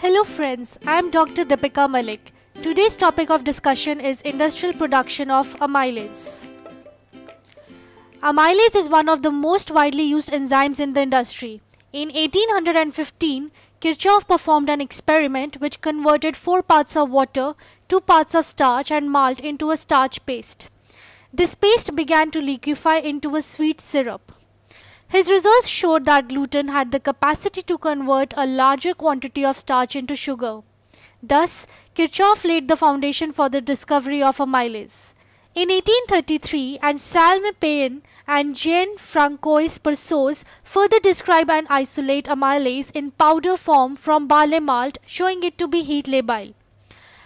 Hello friends, I am Dr. Deepika Malik. Today's topic of discussion is industrial production of amylase. Amylase is one of the most widely used enzymes in the industry. In 1815, Kirchhoff performed an experiment which converted 4 parts of water, 2 parts of starch and malt into a starch paste. This paste began to liquefy into a sweet syrup. His research showed that gluten had the capacity to convert a larger quantity of starch into sugar. Thus, Kirchhoff laid the foundation for the discovery of amylase. In 1833, Anselme Payen and Jean Francois Persos further describe and isolate amylase in powder form from barley malt, showing it to be heat labile.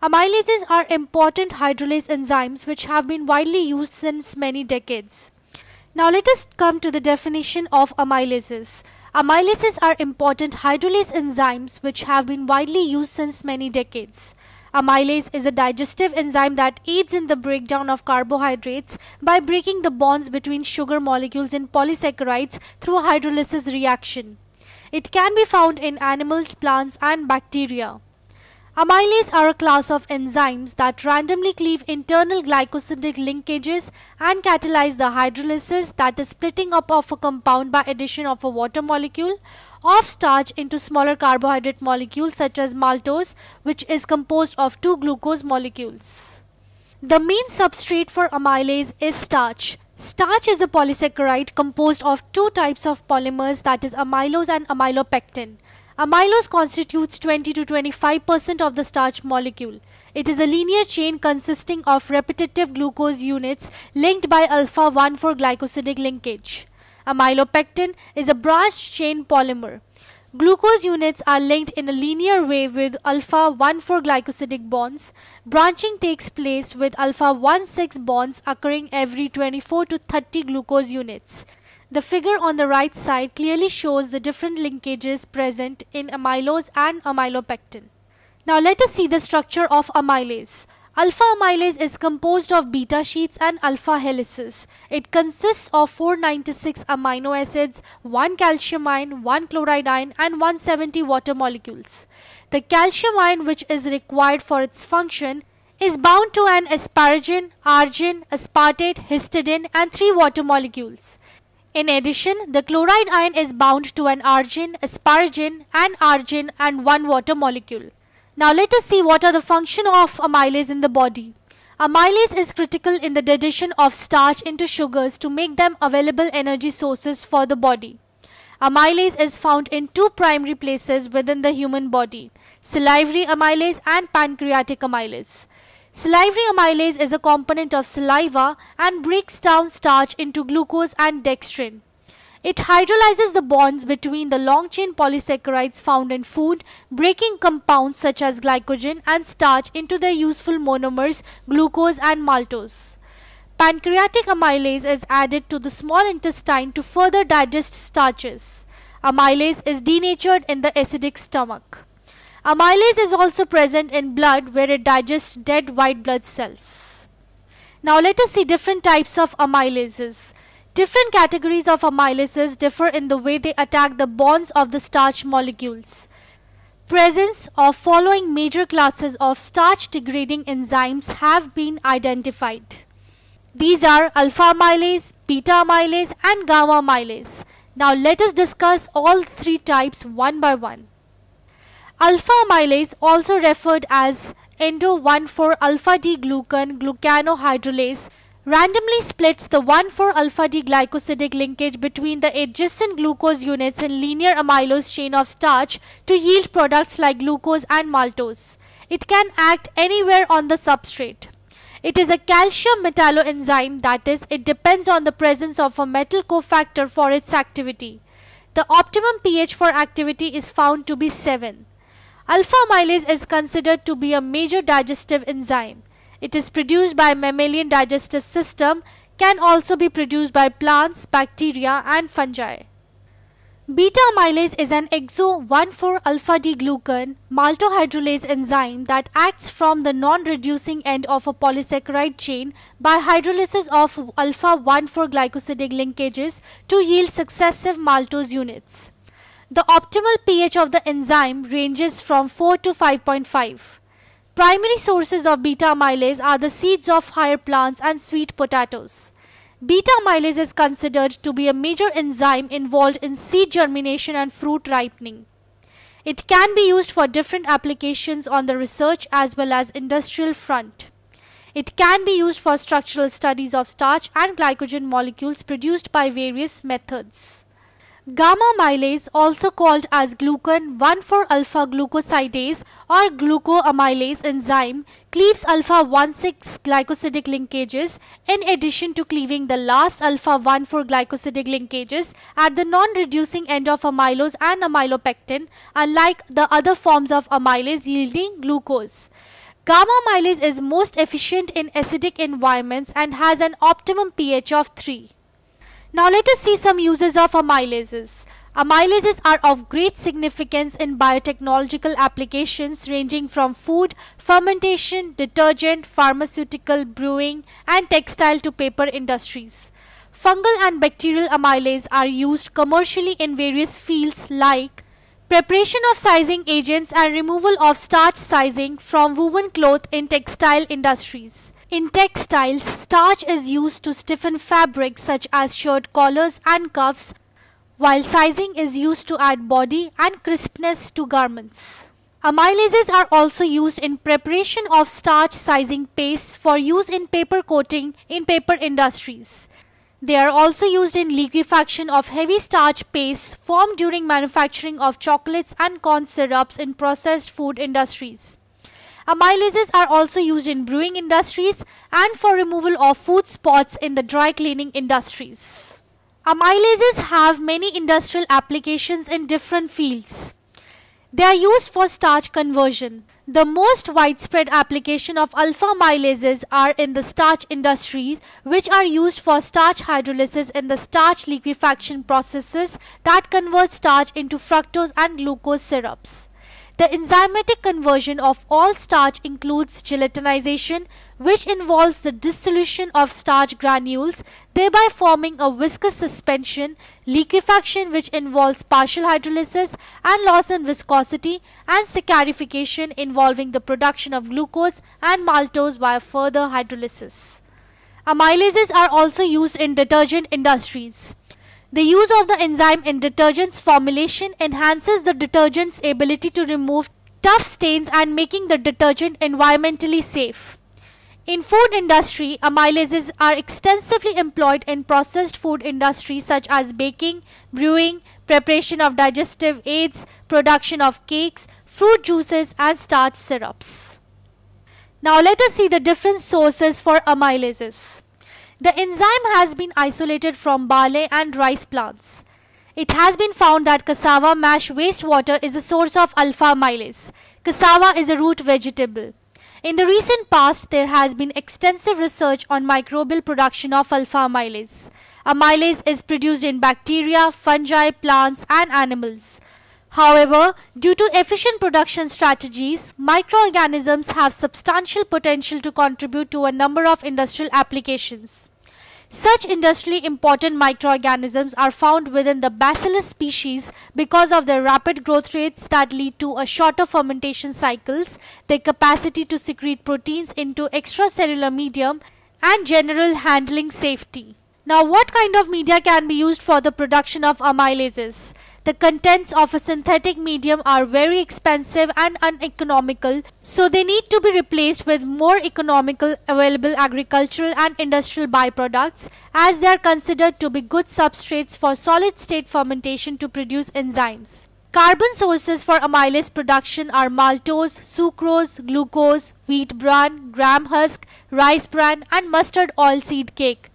Amylases are important hydrolase enzymes which have been widely used since many decades. Now let us come to the definition of amylases. Amylases are important hydrolase enzymes which have been widely used since many decades. Amylase is a digestive enzyme that aids in the breakdown of carbohydrates by breaking the bonds between sugar molecules in polysaccharides through hydrolysis reaction. It can be found in animals, plants and bacteria. Amylase are a class of enzymes that randomly cleave internal glycosidic linkages and catalyze the hydrolysis that is splitting up of a compound by addition of a water molecule of starch into smaller carbohydrate molecules such as maltose which is composed of two glucose molecules. The main substrate for amylase is starch. Starch is a polysaccharide composed of two types of polymers that is amylose and amylopectin. Amylose constitutes 20 to 25% of the starch molecule. It is a linear chain consisting of repetitive glucose units linked by alpha 1 for glycosidic linkage. Amylopectin is a branched chain polymer. Glucose units are linked in a linear way with alpha 1 4 glycosidic bonds. Branching takes place with alpha 1 6 bonds occurring every 24 to 30 glucose units. The figure on the right side clearly shows the different linkages present in amylose and amylopectin. Now let us see the structure of amylase. Alpha amylase is composed of beta sheets and alpha helices. It consists of 496 amino acids, 1 calcium ion, 1 chloride ion and 170 water molecules. The calcium ion which is required for its function is bound to an asparagine, argine, aspartate, histidine and 3 water molecules. In addition, the chloride ion is bound to an argine, asparagine, an argine and one water molecule. Now let us see what are the function of amylase in the body. Amylase is critical in the digestion of starch into sugars to make them available energy sources for the body. Amylase is found in two primary places within the human body, salivary amylase and pancreatic amylase. Salivary amylase is a component of saliva and breaks down starch into glucose and dextrin. It hydrolyzes the bonds between the long chain polysaccharides found in food, breaking compounds such as glycogen and starch into their useful monomers glucose and maltose. Pancreatic amylase is added to the small intestine to further digest starches. Amylase is denatured in the acidic stomach. Amylase is also present in blood where it digests dead white blood cells. Now let us see different types of amylases. Different categories of amylases differ in the way they attack the bonds of the starch molecules. Presence of following major classes of starch degrading enzymes have been identified. These are alpha amylase, beta amylase and gamma amylase. Now let us discuss all three types one by one. Alpha amylase, also referred as endo 1,4 alpha D glucan glucanohydrolase, randomly splits the 1,4 alpha D glycosidic linkage between the adjacent glucose units in linear amylose chain of starch to yield products like glucose and maltose. It can act anywhere on the substrate. It is a calcium metalloenzyme that is it depends on the presence of a metal cofactor for its activity. The optimum pH for activity is found to be 7. Alpha amylase is considered to be a major digestive enzyme. It is produced by mammalian digestive system, can also be produced by plants, bacteria and fungi. Beta amylase is an exo-1,4-alpha-D glucan maltohydrolase enzyme that acts from the non-reducing end of a polysaccharide chain by hydrolysis of alpha-1,4-glycosidic linkages to yield successive maltose units. The optimal pH of the enzyme ranges from 4 to 5.5. Primary sources of beta amylase are the seeds of higher plants and sweet potatoes. Beta amylase is considered to be a major enzyme involved in seed germination and fruit ripening. It can be used for different applications on the research as well as industrial front. It can be used for structural studies of starch and glycogen molecules produced by various methods. Gamma amylase also called as glucan 1,4 alpha glucosidase or glucoamylase enzyme cleaves alpha 1,6 glycosidic linkages in addition to cleaving the last alpha 1,4 glycosidic linkages at the non-reducing end of amylose and amylopectin unlike the other forms of amylase yielding glucose. Gamma amylase is most efficient in acidic environments and has an optimum pH of 3. Now let us see some uses of amylases. Amylases are of great significance in biotechnological applications ranging from food, fermentation, detergent, pharmaceutical, brewing and textile to paper industries. Fungal and bacterial amylase are used commercially in various fields like preparation of sizing agents and removal of starch sizing from woven cloth in textile industries. In textiles, starch is used to stiffen fabrics such as shirt collars and cuffs, while sizing is used to add body and crispness to garments. Amylases are also used in preparation of starch sizing pastes for use in paper coating in paper industries. They are also used in liquefaction of heavy starch pastes formed during manufacturing of chocolates and corn syrups in processed food industries. Amylases are also used in brewing industries and for removal of food spots in the dry cleaning industries. Amylases have many industrial applications in different fields. They are used for starch conversion. The most widespread application of alpha amylases are in the starch industries, which are used for starch hydrolysis in the starch liquefaction processes that convert starch into fructose and glucose syrups. The enzymatic conversion of all starch includes gelatinization, which involves the dissolution of starch granules, thereby forming a viscous suspension, liquefaction, which involves partial hydrolysis and loss in viscosity, and saccharification, involving the production of glucose and maltose via further hydrolysis. Amylases are also used in detergent industries. The use of the enzyme in detergents formulation enhances the detergent's ability to remove tough stains and making the detergent environmentally safe. In food industry, amylases are extensively employed in processed food industry such as baking, brewing, preparation of digestive aids, production of cakes, fruit juices and starch syrups. Now let us see the different sources for amylases. The enzyme has been isolated from barley and rice plants. It has been found that cassava mash wastewater is a source of alpha amylase. Cassava is a root vegetable. In the recent past, there has been extensive research on microbial production of alpha amylase. Amylase is produced in bacteria, fungi, plants and animals. However, due to efficient production strategies, microorganisms have substantial potential to contribute to a number of industrial applications. Such industrially important microorganisms are found within the Bacillus species because of their rapid growth rates that lead to a shorter fermentation cycles, their capacity to secrete proteins into extracellular medium and general handling safety. Now what kind of media can be used for the production of amylases? The contents of a synthetic medium are very expensive and uneconomical, so they need to be replaced with more economical available agricultural and industrial byproducts as they are considered to be good substrates for solid state fermentation to produce enzymes. Carbon sources for amylase production are maltose, sucrose, glucose, wheat bran, gram husk, rice bran and mustard oil seed cake.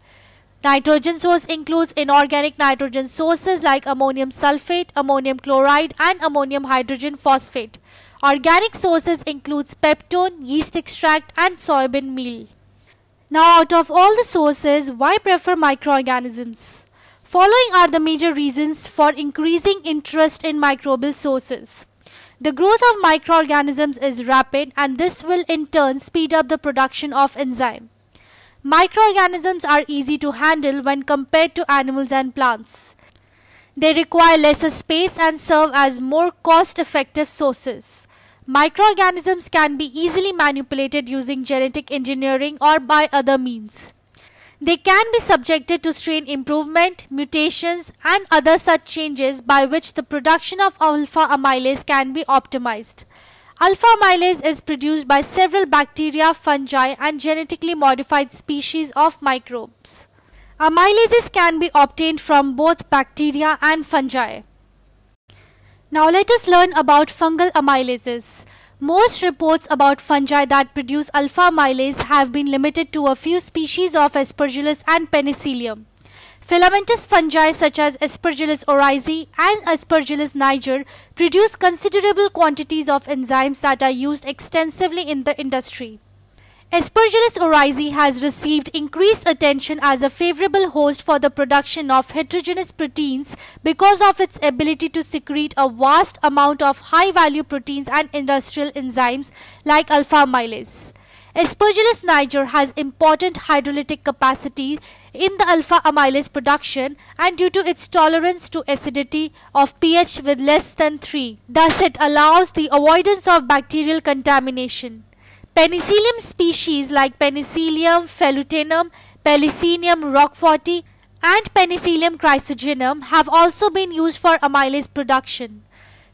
Nitrogen source includes inorganic nitrogen sources like ammonium sulfate, ammonium chloride and ammonium hydrogen phosphate. Organic sources includes peptone, yeast extract and soybean meal. Now out of all the sources, why prefer microorganisms? Following are the major reasons for increasing interest in microbial sources. The growth of microorganisms is rapid and this will in turn speed up the production of enzyme. Microorganisms are easy to handle when compared to animals and plants. They require lesser space and serve as more cost-effective sources. Microorganisms can be easily manipulated using genetic engineering or by other means. They can be subjected to strain improvement, mutations and other such changes by which the production of alpha amylase can be optimized. Alpha amylase is produced by several bacteria, fungi and genetically modified species of microbes. Amylases can be obtained from both bacteria and fungi. Now let us learn about fungal amylases. Most reports about fungi that produce alpha amylase have been limited to a few species of aspergillus and penicillium. Filamentous fungi such as Aspergillus oryzae and Aspergillus niger produce considerable quantities of enzymes that are used extensively in the industry. Aspergillus oryzae has received increased attention as a favorable host for the production of heterogeneous proteins because of its ability to secrete a vast amount of high-value proteins and industrial enzymes like alpha-amylase. Aspergillus niger has important hydrolytic capacity in the alpha amylase production and due to its tolerance to acidity of pH with less than 3. Thus it allows the avoidance of bacterial contamination. Penicillium species like Penicillium felutinum, Penicillium rockforti, and Penicillium chrysogenum have also been used for amylase production.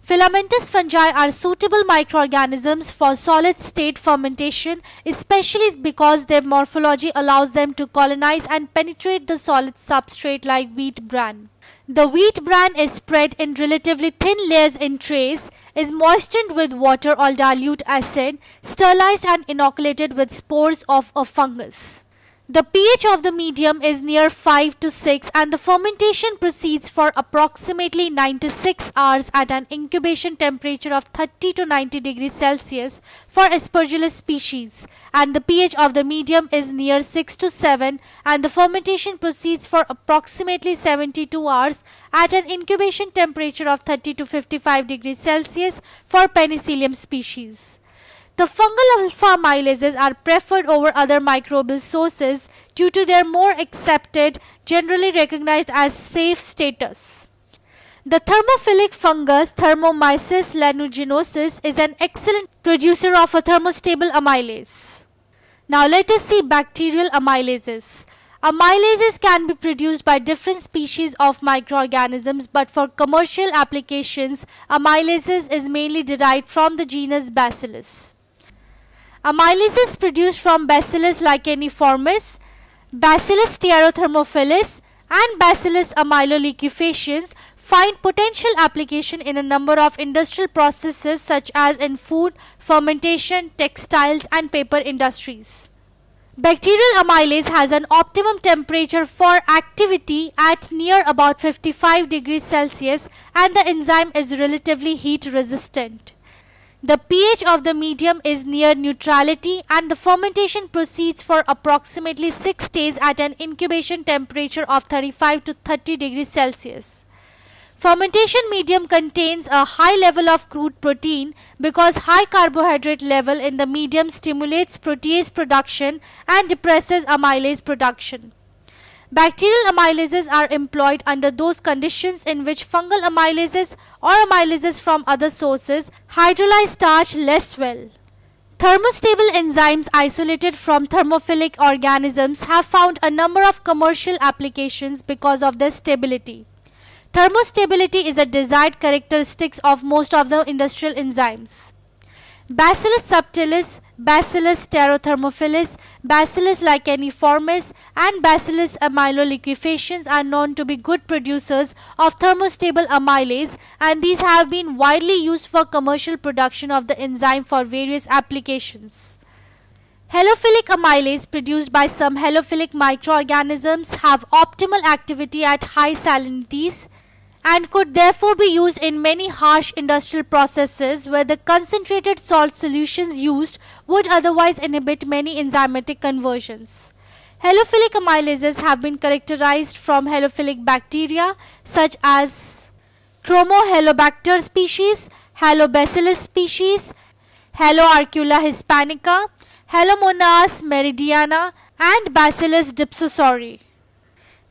Filamentous fungi are suitable microorganisms for solid state fermentation, especially because their morphology allows them to colonize and penetrate the solid substrate like wheat bran. The wheat bran is spread in relatively thin layers in trays, is moistened with water or dilute acid, sterilized and inoculated with spores of a fungus. The pH of the medium is near 5 to 6 and the fermentation proceeds for approximately 96 hours at an incubation temperature of 30 to 90 degrees Celsius for Aspergillus species and the pH of the medium is near 6 to 7 and the fermentation proceeds for approximately 72 hours at an incubation temperature of 30 to 55 degrees Celsius for Penicillium species. The fungal alpha amylases are preferred over other microbial sources due to their more accepted, generally recognized as safe status. The thermophilic fungus Thermomyces lanuginosus is an excellent producer of a thermostable amylase. Now let us see bacterial amylases. Amylases can be produced by different species of microorganisms but for commercial applications, amylases is mainly derived from the genus Bacillus. Amylase is produced from Bacillus licheniformis, Bacillus stearothermophilus, and Bacillus amyloliquefaciens, find potential application in a number of industrial processes such as in food, fermentation, textiles, and paper industries. Bacterial amylase has an optimum temperature for activity at near about 55 degrees Celsius and the enzyme is relatively heat resistant. The pH of the medium is near neutrality and the fermentation proceeds for approximately 6 days at an incubation temperature of 35 to 30 degrees Celsius. Fermentation medium contains a high level of crude protein because high carbohydrate level in the medium stimulates protease production and depresses amylase production. Bacterial amylases are employed under those conditions in which fungal amylases or amylases from other sources hydrolyze starch less well. Thermostable enzymes isolated from thermophilic organisms have found a number of commercial applications because of their stability. Thermostability is a desired characteristic of most of the industrial enzymes. Bacillus subtilis, Bacillus terothermophilus, Bacillus licheniformis, and Bacillus amyloliquefaciens are known to be good producers of thermostable amylase and these have been widely used for commercial production of the enzyme for various applications. Halophilic amylase produced by some halophilic microorganisms have optimal activity at high salinities and could therefore be used in many harsh industrial processes where the concentrated salt solutions used would otherwise inhibit many enzymatic conversions. Halophilic amylases have been characterized from halophilic bacteria such as Chromohalobacter species, Halobacillus species, Haloarcula hispanica, Halomonas meridiana, and Bacillus dipsosauri.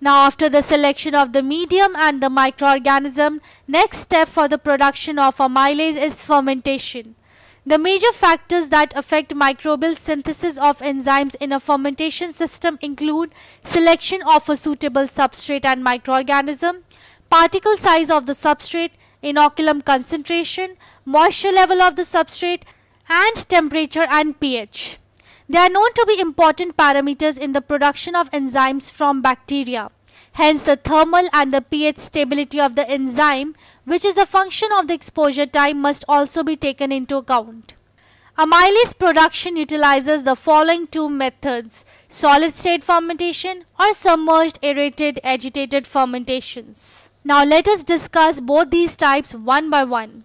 Now after the selection of the medium and the microorganism, next step for the production of amylase is fermentation. The major factors that affect microbial synthesis of enzymes in a fermentation system include selection of a suitable substrate and microorganism, particle size of the substrate, inoculum concentration, moisture level of the substrate, and temperature and pH. They are known to be important parameters in the production of enzymes from bacteria. Hence the thermal and the pH stability of the enzyme which is a function of the exposure time must also be taken into account. Amylase production utilizes the following two methods solid state fermentation or submerged aerated agitated fermentations. Now let us discuss both these types one by one.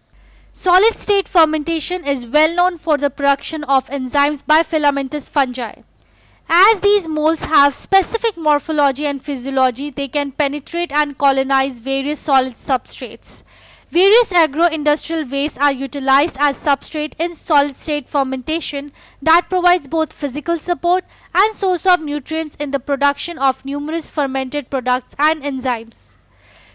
Solid state fermentation is well known for the production of enzymes by filamentous fungi. As these molds have specific morphology and physiology, they can penetrate and colonize various solid substrates. Various agro-industrial wastes are utilized as substrate in solid-state fermentation that provides both physical support and source of nutrients in the production of numerous fermented products and enzymes.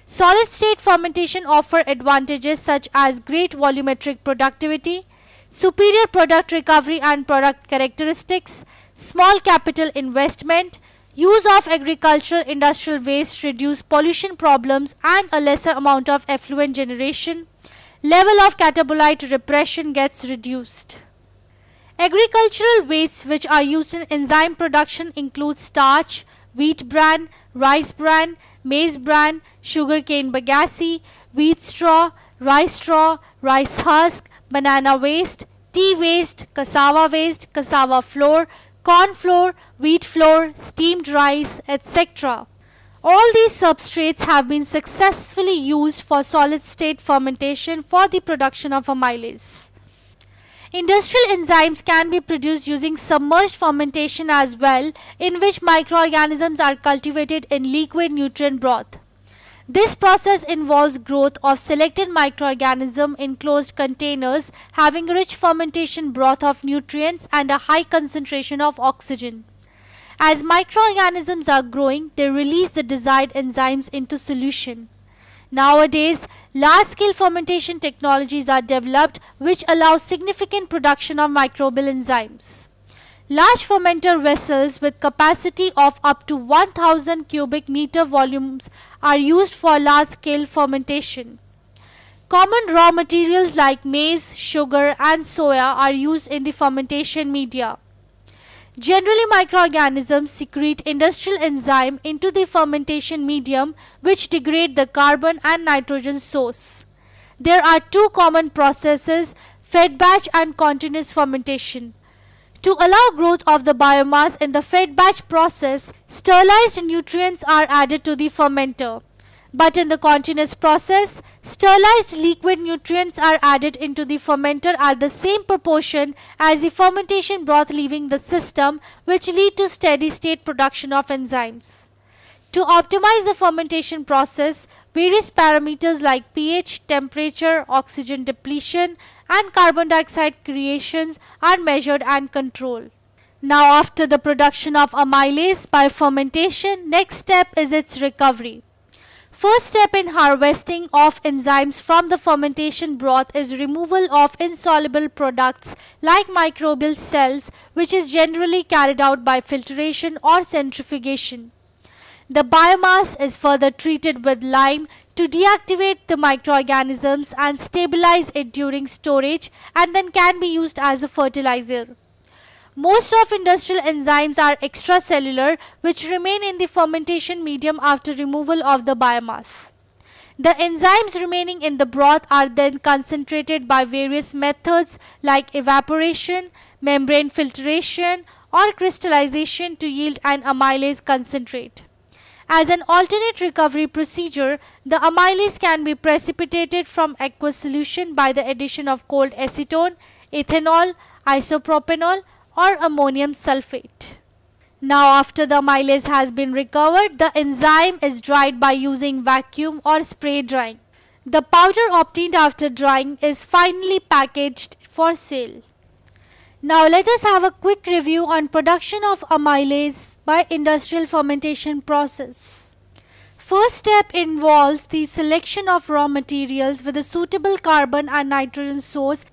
Solid state fermentation offer advantages such as great volumetric productivity, superior product recovery and product characteristics, small capital investment, use of agricultural industrial waste reduce pollution problems and a lesser amount of effluent generation, level of catabolite repression gets reduced. Agricultural wastes which are used in enzyme production include starch, wheat bran, rice bran, maize bran, sugarcane bagasse, wheat straw, rice straw, rice husk, banana waste, tea waste, cassava waste, cassava flour, corn flour, wheat flour, steamed rice, etc. All these substrates have been successfully used for solid state fermentation for the production of amylase. Industrial enzymes can be produced using submerged fermentation as well, in which microorganisms are cultivated in liquid nutrient broth. This process involves growth of selected microorganisms in closed containers having rich fermentation broth of nutrients and a high concentration of oxygen. As microorganisms are growing, they release the desired enzymes into solution. Nowadays, large-scale fermentation technologies are developed which allow significant production of microbial enzymes. Large fermenter vessels with capacity of up to 1000 cubic meter volumes are used for large-scale fermentation. Common raw materials like maize, sugar and soya are used in the fermentation media. Generally, microorganisms secrete industrial enzyme into the fermentation medium which degrade the carbon and nitrogen source. There are two common processes, fed batch and continuous fermentation. To allow growth of the biomass in the fed batch process, sterilized nutrients are added to the fermenter. But in the continuous process, sterilized liquid nutrients are added into the fermenter at the same proportion as the fermentation broth leaving the system which lead to steady state production of enzymes. To optimize the fermentation process, various parameters like pH, temperature, oxygen depletion and carbon dioxide creations are measured and controlled. Now after the production of amylase by fermentation, next step is its recovery. First step in harvesting of enzymes from the fermentation broth is removal of insoluble products like microbial cells which is generally carried out by filtration or centrifugation. The biomass is further treated with lime to deactivate the microorganisms and stabilize it during storage and then can be used as a fertilizer. Most of industrial enzymes are extracellular which remain in the fermentation medium after removal of the biomass. The enzymes remaining in the broth are then concentrated by various methods like evaporation, membrane filtration or crystallization to yield an amylase concentrate. As an alternate recovery procedure, the amylase can be precipitated from aqueous solution by the addition of cold acetone, ethanol, isopropanol or ammonium sulfate. Now after the amylase has been recovered, the enzyme is dried by using vacuum or spray drying. The powder obtained after drying is finally packaged for sale. Now let us have a quick review on production of amylase by industrial fermentation process. First step involves the selection of raw materials with a suitable carbon and nitrogen source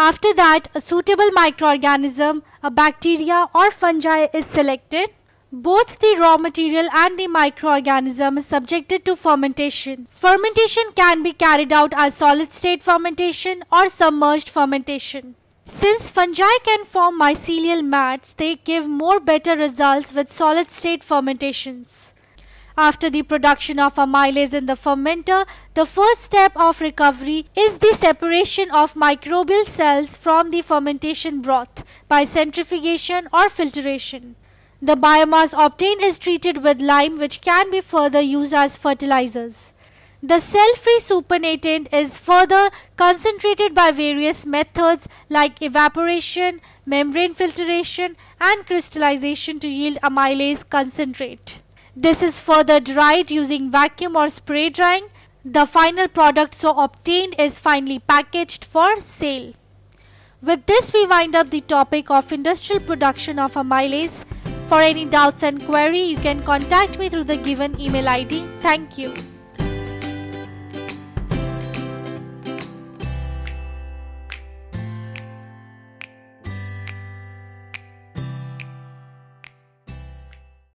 after that, a suitable microorganism, a bacteria or fungi is selected. Both the raw material and the microorganism is subjected to fermentation. Fermentation can be carried out as solid state fermentation or submerged fermentation. Since fungi can form mycelial mats, they give more better results with solid state fermentations. After the production of amylase in the fermenter, the first step of recovery is the separation of microbial cells from the fermentation broth by centrifugation or filtration. The biomass obtained is treated with lime which can be further used as fertilizers. The cell-free supernatant is further concentrated by various methods like evaporation, membrane filtration and crystallization to yield amylase concentrate. This is further dried using vacuum or spray drying. The final product so obtained is finally packaged for sale. With this we wind up the topic of industrial production of amylase. For any doubts and query you can contact me through the given email id. Thank you.